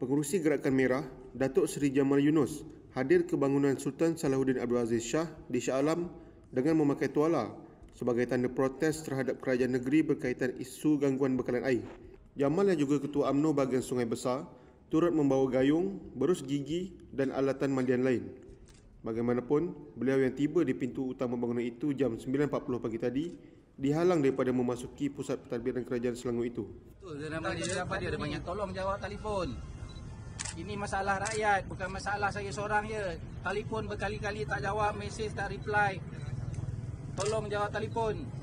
Pengurusi Gerakan Merah, Datuk Seri Jamal Yunus hadir ke bangunan Sultan Salahuddin Abdul Aziz Shah di Shah Alam dengan memakai tuala sebagai tanda protes terhadap kerajaan negeri berkaitan isu gangguan bekalan air. Jamal yang juga Ketua UMNO bahagian Sungai Besar turut membawa gayung, berus gigi dan alatan mandian lain. Bagaimanapun, beliau yang tiba di pintu utama bangunan itu jam 9.40 pagi tadi dihalang daripada memasuki pusat pentadbiran kerajaan Selangor itu. Betul, dia nama dia, dia, dia, dia, dia, dia, dia, dia, dia, dia, dia, dia, dia, dia, ini masalah rakyat, bukan masalah saya seorang je. Telefon berkali-kali tak jawab, mesej tak reply. Tolong jawab telefon.